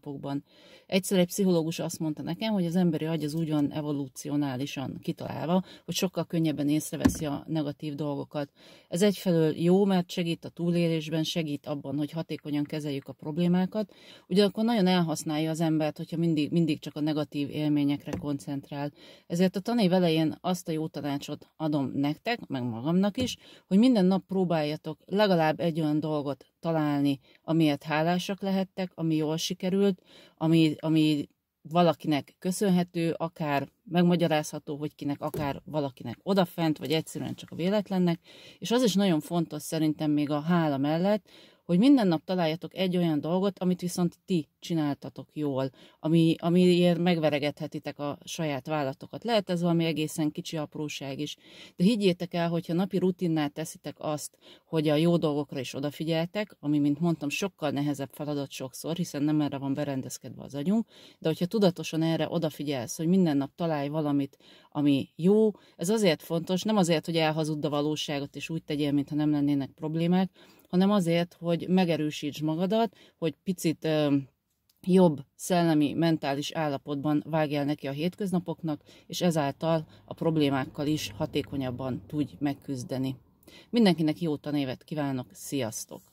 hétköznapokban. Egyszer egy pszichológus azt mondta nekem, hogy az emberi agy az úgy van evolúcionálisan kitalálva, hogy sokkal könnyebben észreveszi a negatív dolgokat. Ez egyfelől jó, mert segít a túlélésben, segít abban, hogy hatékonyan kezeljük a problémákat, ugyanakkor nagyon elhasználja az embert, hogyha mindig, mindig csak a negatív élményekre koncentrál. Ezért a tanév elején azt a jó tanácsot adom nektek, meg magamnak is, hogy minden nap próbáljatok legalább egy olyan dolgot találni, amiért hálásak lehettek, ami jól sikerült, ami, ami valakinek köszönhető, akár megmagyarázható, hogy kinek, akár valakinek odafent, vagy egyszerűen csak a véletlennek. És az is nagyon fontos szerintem még a hála mellett, hogy minden nap találjatok egy olyan dolgot, amit viszont ti csináltatok jól, ami, amiért megveregethetitek a saját vállatokat. Lehet ez valami egészen kicsi apróság is, de higgyétek el, hogyha napi rutinná teszitek azt, hogy a jó dolgokra is odafigyeltek, ami, mint mondtam, sokkal nehezebb feladat sokszor, hiszen nem erre van berendezkedve az agyunk, de hogyha tudatosan erre odafigyelsz, hogy minden nap találj valamit, ami jó, ez azért fontos, nem azért, hogy elhazudd a valóságot, és úgy tegyél, mintha nem lennének problémák, hanem azért, hogy megerősíts magadat, hogy picit jobb szellemi, mentális állapotban vágjál neki a hétköznapoknak, és ezáltal a problémákkal is hatékonyabban tudj megküzdeni. Mindenkinek jó tanévet kívánok, sziasztok!